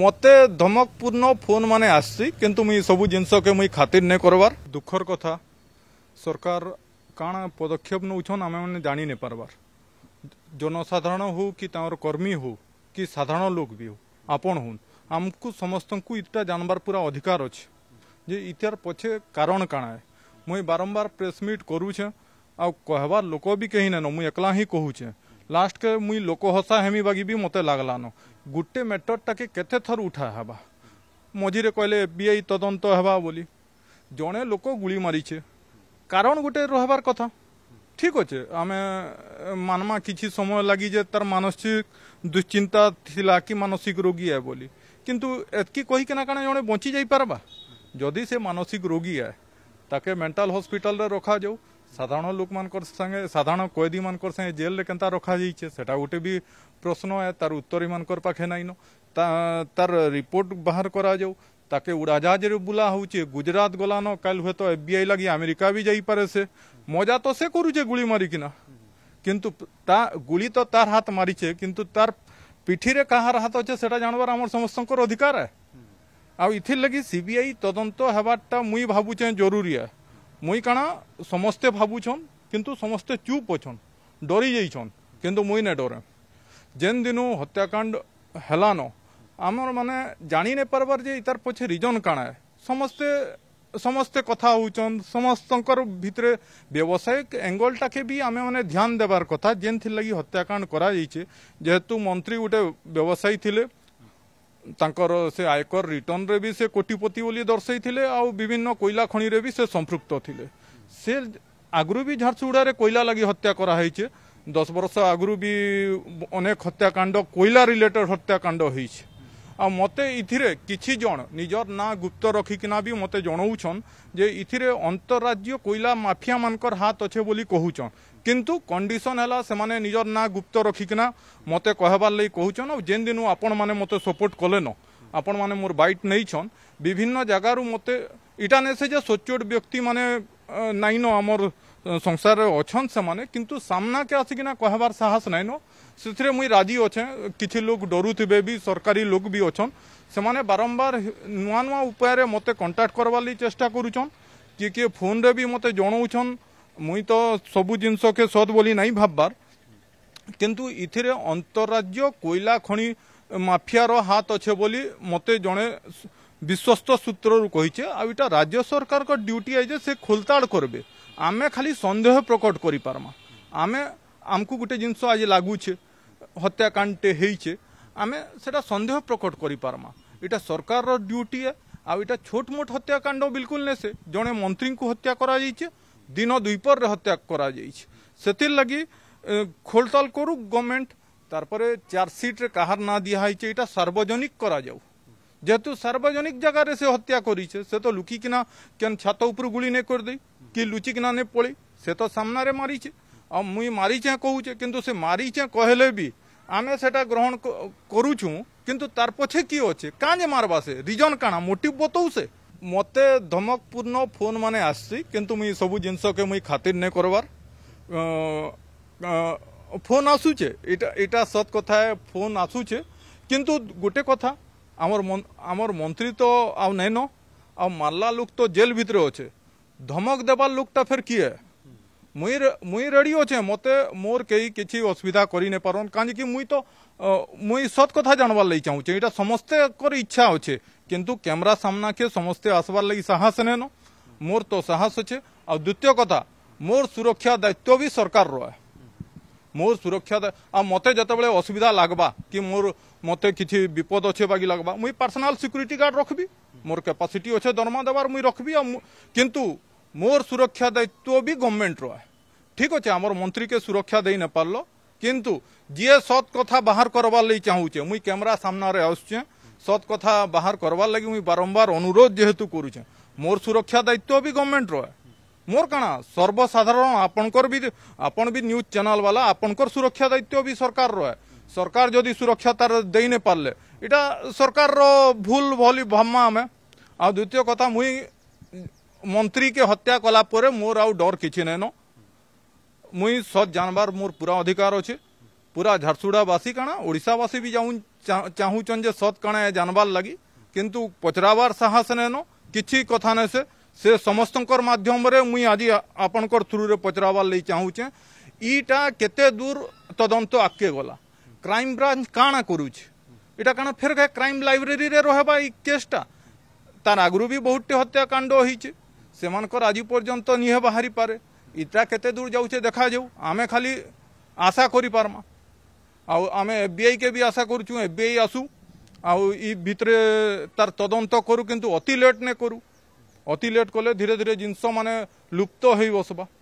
मत धमकपूर्ण फोन मान आसु मुई सब जिनस मुई खातिर नहीं करवार दुखर कथा सरकार कण पदक्षेप नौ आम मैंने जाणी नहीं पार्बार जनसाधारण हो कि कर्मी हो कि साधारण लोक भी हो आपण हूँ आमको समस्त को इटा जानवर पूरा अधिकार अच्छे जे इतार पछे कारण काण है मुई बारम्बार प्रेसमिट करूचे आ कहार लोक भी कहीं ना मुई एकला ही कहूचे ଲାଷ୍ଟକେ ମୁଇଁ ଲୋକ ହସା ହେମି ବାଗି ବି ମୋତେ ଲାଗ୍ଲାନ ଗୋଟେ ମ୍ୟାଟର୍ଟାକେ କେତେ ଥର ଉଠା ହେବା ମଝିରେ କହିଲେ ଏ ବି ଆଇ ତଦନ୍ତ ହେବା ବୋଲି ଜଣେ ଲୋକ ଗୁଳି ମାରିଛେ କାରଣ ଗୋଟେ ରହିବାର କଥା ଠିକ୍ ଅଛେ ଆମେ ମାନମା କିଛି ସମୟ ଲାଗି ଯେ ତାର ମାନସିକ ଦୁଶ୍ଚିନ୍ତା ଥିଲା କି ମାନସିକ ରୋଗୀ ଏ ବୋଲି କିନ୍ତୁ ଏତକି କହିକିନା କାଣା ଜଣେ ବଞ୍ଚି ଯାଇପାରବା ଯଦି ସେ ମାନସିକ ରୋଗୀ ଏ ତାକେ ମେଣ୍ଟାଲ ହସ୍ପିଟାଲରେ ରଖାଯାଉ साधारण लोक मान संगे साधारण कैदी मान संगे जेल के रखा से गोटे भी प्रश्न है तार उत्तर मान पाखे नाइन तार रिपोर्ट बाहर करा जाऊ ताके उड़ाजहाज बुला हूँ गुजरात गलान कल हुए तो एफ बी आई लगे आमेरिका भी जापे से मजा तो से करूचे गुड़ मारिकिना किंतु ता तो तार हाथ मारीे कि तार पिठी रे कहार हाथ अच्छे से जानवर आम समस्त अधिकार है हम्म। आगे सी बी आई तदंत तो मुई भावुचे जरूरी है মুই কাଣା ସମସ୍ତେ ଭାବୁଛନ୍ କିନ୍ତୁ ସମସ୍ତେ ଚୁପ୍ ଅଛନ୍ ଡରି ଯାଇଛନ୍ କିନ୍ତୁ ମୁଇଁ ନାଇଁ ଡରେ ଯେନ୍ ଦିନୁ ହତ୍ୟାକାଣ୍ଡ ହେଲାନ ଆମର ମାନେ ଜାଣି ନାଇଁ ପାରବାର ଯେ ଇତାର ପଛେ ରିଜନ୍ କାଣା ସମସ୍ତେ ସମସ୍ତେ କଥା ହଉଛନ୍ ସମସ୍ତଙ୍କର ଭିତରେ ବ୍ୟବସାୟିକ ଏଙ୍ଗଲଟାକେ ବି ଆମେମାନେ ଧ୍ୟାନ ଦେବାର କଥା ଯେନ୍ଥିର୍ ଲାଗି ହତ୍ୟାକାଣ୍ଡ କରାଯାଇଛେ ଯେହେତୁ ମନ୍ତ୍ରୀ ଗୋଟେ ବ୍ୟବସାୟୀ ଥିଲେ ତାଙ୍କର ସେ ଆୟକର ରିଟର୍ଣ୍ଣରେ ବି ସେ କୋଟିପତି ବୋଲି ଦର୍ଶାଇଥିଲେ ଆଉ ବିଭିନ୍ନ କୋଇଲା ଖଣିରେ ବି ସେ ସମ୍ପୃକ୍ତ ଥିଲେ ସେ ଆଗରୁ ବି ଝାରସୁଗୁଡ଼ାରେ କୋଇଲା ଲାଗି ହତ୍ୟା କରାହେଇଛେ ଦଶ ବର୍ଷ ଆଗରୁ ବି ଅନେକ ହତ୍ୟାକାଣ୍ଡ କୋଇଲା ରିଲେଟେଡ୍ ହତ୍ୟାକାଣ୍ଡ ହେଇଛେ ଆଉ ମୋତେ ଏଥିରେ କିଛି ଜଣ ନିଜର ନାଁ ଗୁପ୍ତ ରଖିକିନା ବି ମୋତେ ଜଣଉଛନ୍ ଯେ ଏଥିରେ ଅନ୍ତରାଜ୍ୟ କୋଇଲା ମାଫିଆମାନଙ୍କର ହାତ ଅଛେ ବୋଲି କହୁଛନ୍ কিন্তু কন্ডিশন হল সে নিজের না গুপ্ত রক্ষিকিনা মতো কহবার লাগে কুচন যেন দিন আপন মানে মতো সপোর্ট কলেন আপন মানে মোর বাইট নেইছন বিভিন্ন জায়গার মতো এটা নেছে যে সোচোট ব্যক্তি মানে নাইন আমার সংসারে অছন সেমানে কিন্তু সামনাকে আসিকিনা কহবার সাহস নাইন ସେଥିରେ ମୁଇଁ ରାଜି ଅଛେଁ କିଛି ଲୋକ ଡରୁଥିବେ ବି ସରକାରୀ ଲୋକ ବି ଅଛନ୍ ସେମାନେ ବାରମ୍ବାର ନୂଆ ନୂଆ ଉପାୟରେ ମୋତେ କଣ୍ଟାକ୍ଟ କରବାର୍ ଲାଗି ଚେଷ୍ଟା କରୁଛନ୍ କିଏ କିଏ ଫୋନ୍ରେ ବି ମୋତେ ଜଣଉଛନ୍ ମୁଇଁ ତ ସବୁ ଜିନିଷକେ ସତ୍ ବୋଲି ନାଇଁ ଭାବବାର୍ କିନ୍ତୁ ଇଥିରେ ଅନ୍ତରାଜ୍ୟ କୋଇଲା ଖଣି ମାଫିଆର ହାତ ଅଛେ ବୋଲି ମତେ ଜଣେ ବିଶ୍ୱସ୍ତ ସୂତ୍ରରୁ କହିଛେ ଆଉ ଇଟା ରାଜ୍ୟ ସରକାରଙ୍କ ଡ୍ୟୁଟି ଆଏ ଯେ ସେ ଖୋଲତାଡ଼ କରବେ ଆମେ ଖାଲି ସନ୍ଦେହ ପ୍ରକଟ କରିପାରମା ଆମେ ଆମକୁ ଗୋଟେ ଜିନିଷ ଆଜି ଲାଗୁଛେ ହତ୍ୟାକାଣ୍ଡଟେ ହେଇଛେ ଆମେ ସେଟା ସନ୍ଦେହ ପ୍ରକଟ କରିପାରମା ଇଟା ସରକାରର ଡ୍ୟୁଟି ଆଏ ଆଉ ଇଟା ଛୋଟ ମୋଟ ହତ୍ୟାକାଣ୍ଡ ବିଲକୁଲ ନେସେ ଜଣେ ମନ୍ତ୍ରୀଙ୍କୁ ହତ୍ୟା କରାଯାଇଛେ দিন দুইপরে হত্যা করা যাইছে সেতির লাগি খোলতাল করুক গভর্নমেন্ট তারপরে চার্জসিট্রে কাহার না দিয়া হয়েছে এটা সার্বজনিক করা যাও যেহেতু সার্বজনিক জায়গায় সে হত্যা করেছে সে তো লুকিকিনা কেন ছাত উপর গুলি নে করে দে কি লুচিকিনা নে পড়ে সে তো সামনারে মারিছে আই মারিছে কহুছে কিন্তু সে মারিছে কহলে বি ଆମେ ସେଟା ଗ୍ରହଣ କରୁଛୁ କିନ୍ତୁ ତାର ପଛେ କିଏ ଅଛେ କାଁ ଯେ ମାରବା ସେ ରିଜନ୍ କାଣା ମୋଟିଭ୍ ବତଉସେ মতে ধমকপূর্ণ ফোন মানে আসছি কিন্তু মুই সবু জিনিসকে মুই খাতির নে করবার ফোন আসুছে এটা এটা সৎ কথায় ফোন আসুছে কিন্তু গোটে কথা আমার আমার মন্ত্রী তো আউ নেন আর মাল্লা লোক তো জেল ভিতরে অছে ধমক দেবার লোকটা ফের কি मुई मुई रेडी अच्छे मत मोर कई किसी असुविधा कर कि मुई तो मुई सत कथ जानवार लगी चाहूचे ये समस्त इच्छा अच्छे कितु कैमेरा सामना के समस्ते आसवार लगी साहस ने न मोर तो साहस अच्छे आ द्वित कथा मोर सुरक्षा दायित्व भी सरकार रो है मोर सुरक्षा आ मत जो बड़े असुविधा लग्वा कि मोर मत कि विपद अच्छे बाकी लग्वा मुई पर्सनाल सिक्यूरीटी गार्ड रखबी मोर कैपासीटी अच्छे दरमा देवार मुई रखी कि मोर सुरक्षा दायित्व भी गवर्नमेंट रो है ঠিক আছে আমার মন্ত্রীকে সুরক্ষা দেই না পারলো কিন্তু যিয়ে সৎ কথা বাহার করবার লাগি চাহুছে মুই ক্যামেরা সামনারে আসছে সৎ কথা বাহার করবার লাগি মুই বারম্বার অনুরোধ যেহেতু করুছে মোর সুরক্ষা দায়িত্ব বি গভর্নমেন্টর মোর কানা সর্বসাধারণ আপনকর বি আপন বি নিউজ চ্যানেল বালা আপনকর সুরক্ষা দায়িত্ব বি সরকার রয়ে সরকার যদি সুরক্ষা তার দেই নে পারলে এটা সরকারর ভুল ভলি ভাবমা আমি আর দ্বিতীয় কথা মুই মন্ত্রীকে হত্যা কলা পরে মোর আউ ডর কিছু নেই মুই সৎ জানবার মোর পুরা অধিকার অছে পুরা ঝারসুড়াবাসী কাଣା ওড়িশাবাসী বি যাউন চাহুচন যে সৎ কাଣା জানবার লাগি কিন্তু পচরাবার সাহস নেন কিছু কথা নাই সে সে সমস্তঙ্কর মাধ্যমরে মুই আজি আপনকর থ্রুরে পচরাবার লাগি চাহুছে ইটা কেতে দূর তদন্ত আগকে গলা ক্রাইম ব্রাঞ্চ কাଣା করুছে এটা কাଣା ফের ক্রাইম লাইব্রেরি রে রহবা এই কেসটা তার আগরু বি বহুতটি হত্যাকাণ্ড হয়েছে সেমানকর আজি পর্যন্ত নিয়ে বাহারি পারে ଇଟା କେତେ ଦୂର ଯାଉଛେ ଦେଖାଯାଉ ଆମେ ଖାଲି ଆଶା କରିପାର୍ମା ଆଉ ଆମେ ଏଫ୍ବିଆଇକେ ବି ଆଇ କେ ବି ଆଶା କରୁଛୁ ଆଇ ଆସୁ ଆଉ ଇ ଭିତରେ ତାର ତଦନ୍ତ କରୁ କିନ୍ତୁ ଅତି ଲେଟ୍ ନେ କରୁ ଅତି ଲେଟ୍ କଲେ ଧୀରେ ଧୀରେ ଜିନିଷମାନେ ଲୁପ୍ତ ହେଇ ବସବା